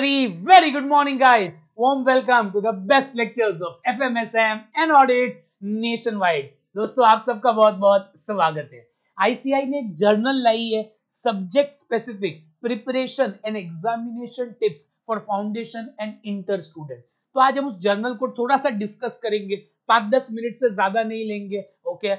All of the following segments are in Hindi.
very, very good morning, guys. Warm welcome to the best lectures of FMSM and Audit Nationwide. दोस्तों आप सबका बहुत बहुत स्वागत है आईसीआई ने एक जर्नल लाई है subject specific preparation and examination tips for foundation and inter student तो आज हम उस जर्नल को थोड़ा सा डिस्कस करेंगे पाँच दस मिनट से ज्यादा नहीं लेंगे ओके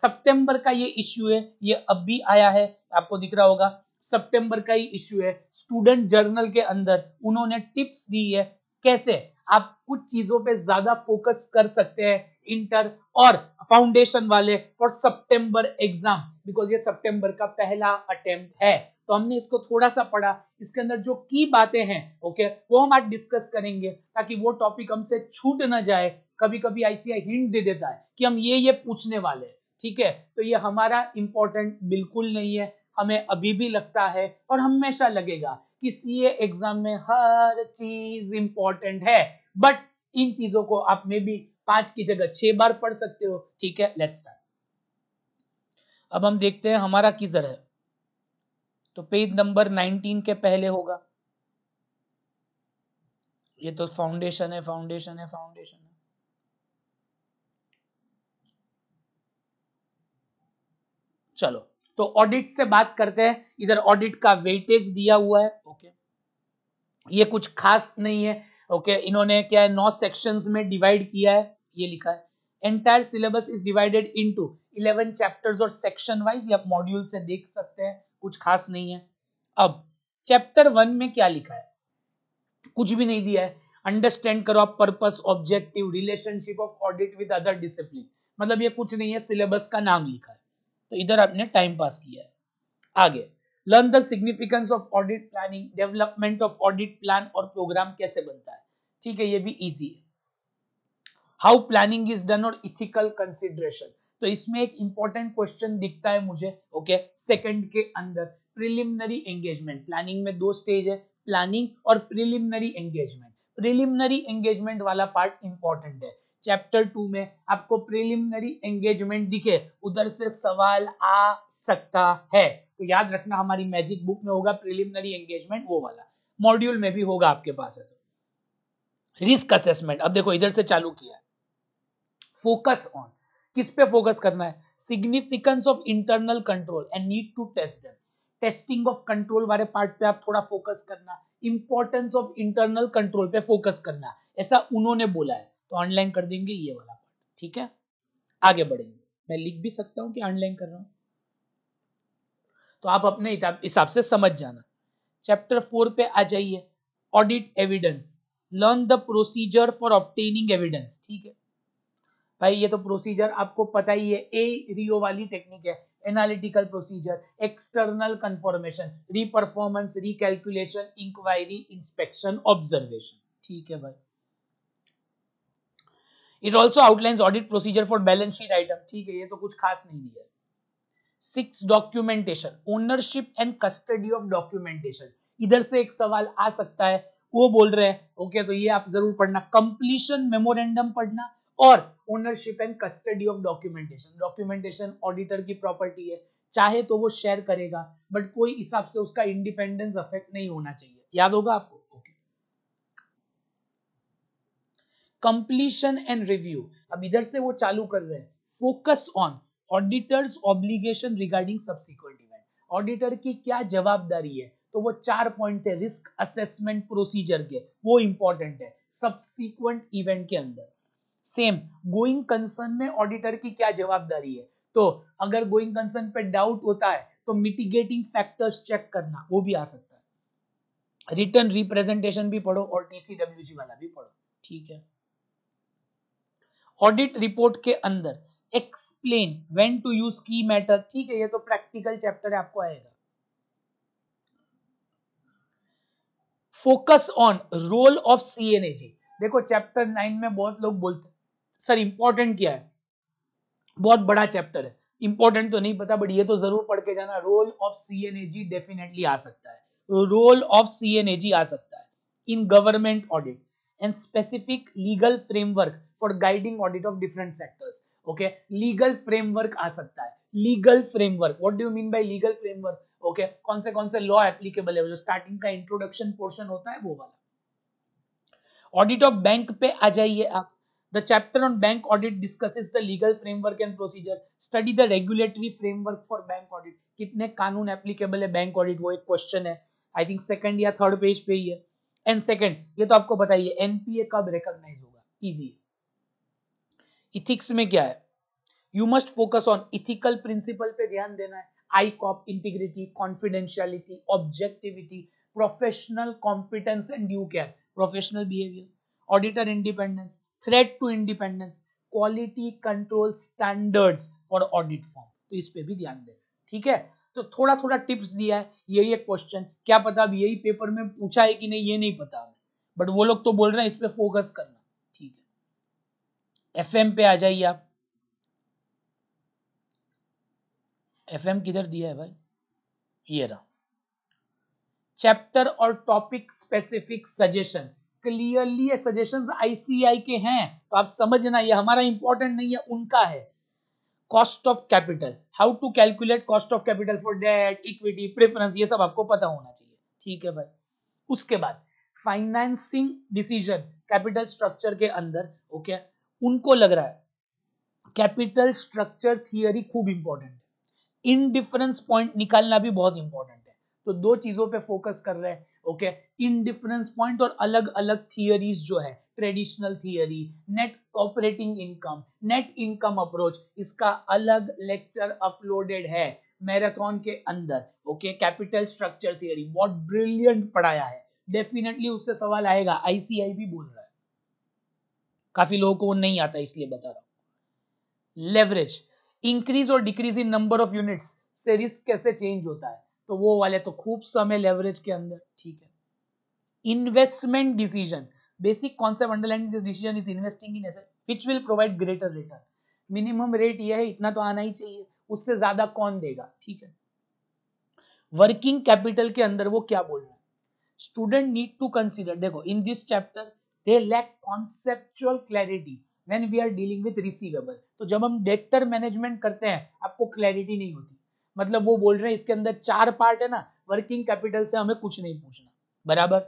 सितंबर का ये इश्यू है ये अब भी आया है आपको दिख रहा होगा सितंबर का ही इश्यू है स्टूडेंट जर्नल के अंदर उन्होंने टिप्स दी है कैसे आप कुछ चीजों पे ज्यादा फोकस कर सकते हैं इंटर और फाउंडेशन वाले फॉर सितंबर एग्जाम बिकॉज ये सितंबर का पहला अटेम्प्ट है तो हमने इसको थोड़ा सा पढ़ा इसके अंदर जो की बातें हैं ओके वो हम आज डिस्कस करेंगे ताकि वो टॉपिक हमसे छूट ना जाए कभी कभी आईसीआई हिंट दे देता है कि हम ये ये पूछने वाले हैं ठीक है तो ये हमारा इंपॉर्टेंट बिल्कुल नहीं है हमें अभी भी लगता है और हमेशा लगेगा कि सीए एग्जाम में हर चीज इंपॉर्टेंट है बट इन चीजों को आप में भी पांच की जगह छह बार पढ़ सकते हो ठीक है लेट्स स्टार्ट अब हम देखते हैं हमारा किधर है तो पेज नंबर 19 के पहले होगा ये तो फाउंडेशन है फाउंडेशन है फाउंडेशन है चलो तो ऑडिट से बात करते हैं इधर ऑडिट का वेटेज दिया हुआ है ओके ये कुछ खास नहीं है ओके इन्होंने क्या है नौ सेक्शंस में डिवाइड किया है ये लिखा है entire syllabus is divided into 11 chapters और सेक्शन वाइज आप मॉड्यूल से देख सकते हैं कुछ खास नहीं है अब चैप्टर वन में क्या लिखा है कुछ भी नहीं दिया है अंडरस्टैंड करो आप purpose objective relationship of audit with other discipline मतलब ये कुछ नहीं है सिलेबस का नाम लिखा है तो इधर आपने टाइम पास किया है आगे learn the significance of audit planning development of audit plan और प्रोग्राम कैसे बनता है ठीक है ये भी इजी है हाउ प्लानिंग इज डन और इथिकल कंसिडरेशन तो इसमें एक इंपॉर्टेंट क्वेश्चन दिखता है मुझे ओके okay, सेकंड के अंदर प्रिलिमिनरी एंगेजमेंट प्लानिंग में दो स्टेज है प्लानिंग और प्रिलिमिनरी एंगेजमेंट प्रिलिमिनरी एंगेजमेंट वाला पार्ट इंपॉर्टेंट है चैप्टर टू में आपको प्रिलिमिनरी एंगेजमेंट दिखे उधर से सवाल आ सकता है तो याद रखना हमारी मैजिक बुक में होगा प्रिलिमिनरी एंगेजमेंट वो वाला मॉड्यूल में भी होगा आपके पास है तो रिस्क असेसमेंट अब देखो इधर से चालू किया फोकस ऑन किस पे फोकस करना है significance of internal control and need to test them testing of control वाले पार्ट पे आप थोड़ा फोकस करना इंपॉर्टेंस ऑफ इंटरनल कंट्रोल पे फोकस करना ऐसा उन्होंने बोला है तो ऑनलाइन कर देंगे ये वाला पार्ट ठीक है आगे बढ़ेंगे मैं लिख भी सकता हूँ कि ऑनलाइन कर रहा हूँ तो आप अपने हिसाब से समझ जाना चैप्टर फोर पे आ जाइए audit evidence learn the procedure for obtaining evidence ठीक है भाई ये तो प्रोसीजर आपको पता ही है ए रियो वाली टेक्निक है analytical procedure external confirmation reperformance recalculation inquiry inspection observation ठीक है भाई it also outlines audit procedure for balance sheet item ठीक है ये तो कुछ खास नहीं है six documentation ownership and custody of documentation इधर से एक सवाल आ सकता है वो बोल रहे हैं ओके okay, तो ये आप जरूर पढ़ना कंप्लीशन मेमोरेंडम पढ़ना और ownership and custody of documentation documentation auditor की प्रॉपर्टी है चाहे तो वो शेयर करेगा बट कोई हिसाब से उसका इंडिपेंडेंस अफेक्ट नहीं होना चाहिए याद होगा आपको कंप्लीशन एंड रिव्यू अब इधर से वो चालू कर रहे हैं focus on auditor's obligation regarding subsequent event auditor की क्या जवाबदारी है तो वो चार पॉइंट है रिस्क असेसमेंट प्रोसीजर के वो इंपॉर्टेंट है सब्सिक्वेंट इवेंट के अंदर सेम गोइंग कंसर्न में ऑडिटर की क्या जवाबदारी है तो अगर गोइंग कंसर्न पे डाउट होता है तो मिटिगेटिंग फैक्टर्स चेक करना वो भी आ सकता है रिटर्न रिप्रेजेंटेशन भी पढ़ो और टीसीडब्ल्यूजी वाला भी पढ़ो ठीक है ऑडिट रिपोर्ट के अंदर explain when to use key matter ठीक है ये तो प्रैक्टिकल चैप्टर आपको आएगा focus on role of C G देखो चैप्टर नाइन में बहुत लोग बोलते सर इंपॉर्टेंट क्या है बहुत बड़ा चैप्टर है इंपॉर्टेंट तो नहीं पता बट ये तो जरूर पढ़ के जाना role of C N A G definitely आ सकता है रोल ऑफ सी एन आ सकता है in government audit and specific legal framework for guiding audit of different sectors okay legal framework आ सकता है legal framework what do you mean by legal framework okay कौन से कौन से लॉ एप्लीकेबल है जो स्टार्टिंग का इंट्रोडक्शन पोर्शन होता है वो वाला ऑडिट ऑफ बैंक पे आ जाइए आप The chapter on bank audit discusses the legal framework and procedure. Study the regulatory framework for bank audit. कितने कानून एप्लीकेबल है बैंक ऑडिट वो एक क्वेश्चन है आई थिंक सेकंड या थर्ड पेज पे ही है एंड सेकंड ये तो आपको बताइए एनपीए कब रिकॉग्नाइज होगा इजी इथिक्स में क्या है you must focus on ethical principle पे ध्यान देना है I cop integrity confidentiality objectivity professional competence and due care professional behaviour auditor independence threat to independence quality control standards for audit firm तो इस पे भी ध्यान देना ठीक है तो थोड़ा थोड़ा टिप्स दिया है यही एक क्वेश्चन क्या पता अब यही पेपर में पूछा है कि नहीं ये नहीं पता हमें बट वो लोग तो बोल रहे हैं इस पे फोकस करना ठीक है एफ पे आ जाइए आप एफ किधर दिया है भाई ये रहा चैप्टर और topic specific suggestion clearly suggestion ICAI के हैं तो आप समझना ये हमारा इंपॉर्टेंट नहीं है उनका है cost of capital how to calculate cost of capital for debt equity preference ये सब आपको पता होना चाहिए ठीक है भाई उसके बाद फाइनेंसिंग डिसीजन कैपिटल स्ट्रक्चर के अंदर ओके okay, उनको लग रहा है कैपिटल स्ट्रक्चर थियरी खूब इंपॉर्टेंट है इनडिफरेंस पॉइंट निकालना भी बहुत इंपॉर्टेंट है तो दो चीजों पे फोकस कर रहे हैं ओके इनडिफरेंस पॉइंट और अलग अलग थियरीज जो है traditional theory net operating income net income approach इसका अलग लेक्चर अपलोडेड है मैराथन के अंदर ओके कैपिटल स्ट्रक्चर थियरी बहुत ब्रिलियंट पढ़ाया है डेफिनेटली उससे सवाल आएगा आईसीआई भी बोल रहा है काफी लोगों को नहीं आता इसलिए बता रहा हूं लेवरेज इंक्रीज और decrease in number of units से रिस्क कैसे चेंज होता है तो वो वाले तो खूब समय लेवरेज के अंदर ठीक है investment decision basic concept underlying this decision is investing in asset which will provide greater return minimum rate ये है इतना तो आना ही चाहिए उससे ज्यादा कौन देगा ठीक है वर्किंग कैपिटल के अंदर वो क्या बोल रहे हैं स्टूडेंट नीड टू कंसिडर देखो in this chapter they lack conceptual clarity when we are dealing with receivable तो जब हम डेक्टर मैनेजमेंट करते हैं आपको क्लैरिटी नहीं होती मतलब वो बोल रहे हैं इसके अंदर चार पार्ट है ना वर्किंग कैपिटल से हमें कुछ नहीं पूछना बराबर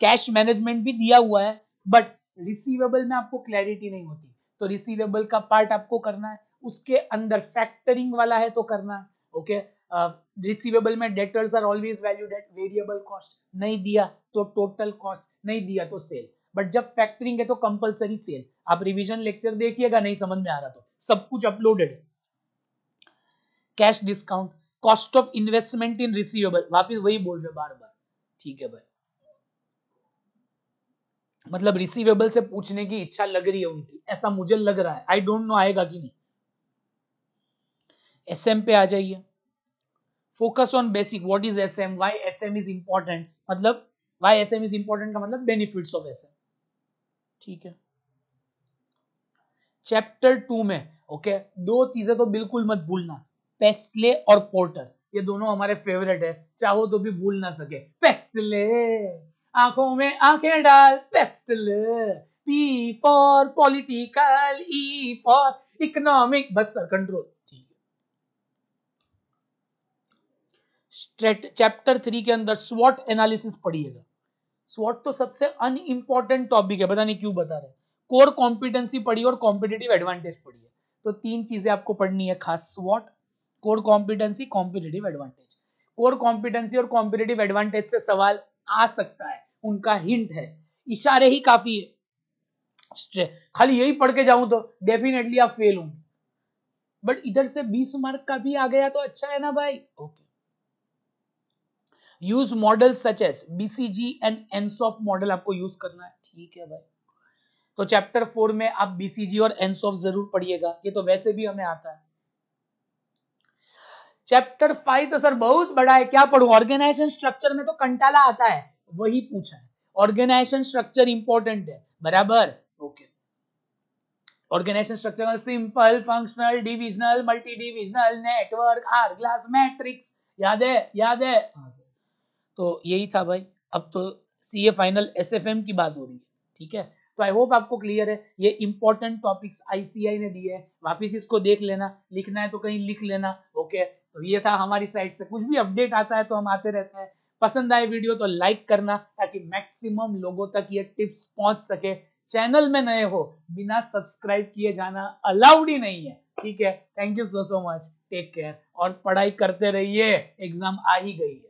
कैश मैनेजमेंट भी दिया हुआ है बट रिसीवेबल में आपको क्लैरिटी नहीं होती तो रिसीवेबल का पार्ट आपको करना है उसके अंदर फैक्टरिंग वाला है तो करना है ओके रिसीवेबल में debtors are always valued at variable cost नहीं दिया तो टोटल कॉस्ट नहीं दिया तो सेल बट जब फैक्टरिंग है तो कंपलसरी सेल आप रिविजन लेक्चर देखिएगा नहीं समझ में आ रहा तो सब कुछ अपलोडेड है cash discount cost of investment in receivable वापिस वही बोल रहे बार बार ठीक है भाई मतलब रिसीवेबल से पूछने की इच्छा लग रही है उनकी ऐसा मुझे लग रहा है आई डोंट नो आएगा कि नहीं एस एम पे आ जाइए focus on basic what is S M why S M is important मतलब why S M is important का मतलब बेनिफिट्स ऑफ एस एम ठीक है चैप्टर टू में ओके okay, दो चीजें तो बिल्कुल मत भूलना पेस्टले और पोर्टर ये दोनों हमारे फेवरेट है चाहो तो भी भूल ना सके पेस्टले आंखों में आंखें डाल PESTLE P for political E for economic बस सर कंट्रोल चैप्टर थ्री के अंदर स्वॉट एनालिसिस पढ़िएगा स्वॉट तो सबसे अन टॉपिक है पता नहीं क्यों बता रहे कोर कॉम्पिटेंसी पढ़ी और कॉम्पिटेटिव एडवांटेज पढ़ी है तो तीन चीजें आपको पढ़नी है खास स्वॉट core competency competitive advantage core competency और कॉम्पिटेटिव एडवांटेज से सवाल आ सकता है उनका हिंट है इशारे ही काफी है खाली यही पढ़ के जाऊं तो डेफिनेटली आप फेल होंगे बट इधर से 20 मार्क का भी आ गया तो अच्छा है ना भाई okay use model such as BCG and Ansoff model आपको यूज करना है ठीक है भाई तो चैप्टर फोर में आप बीसीजी और एनसॉफ्ट जरूर पढ़िएगा ये तो वैसे भी हमें आता है चैप्टर फाइव तो सर बहुत बड़ा है क्या पढ़ू ऑर्गेनाइजेशन स्ट्रक्चर में तो कंटाला आता है वही पूछा है ऑर्गेनाइजेशन स्ट्रक्चर इंपॉर्टेंट है बराबर okay organisation structure simple functional divisional multi divisional network hourglass matrix याद है याद है हाँ सर तो यही था भाई अब तो C A final S F M की बात हो रही है ठीक है तो आई होप आपको क्लियर है ये इंपॉर्टेंट टॉपिक्स आईसीआई ने दिए हैं वापिस इसको देख लेना लिखना है तो कहीं लिख लेना ओके तो ये था हमारी साइड से कुछ भी अपडेट आता है तो हम आते रहते हैं पसंद आए वीडियो तो लाइक करना ताकि मैक्सिमम लोगों तक ये टिप्स पहुंच सके चैनल में नए हो बिना सब्सक्राइब किए जाना अलाउड ही नहीं है ठीक है thank you so so much take care और पढ़ाई करते रहिए एग्जाम आ ही गई है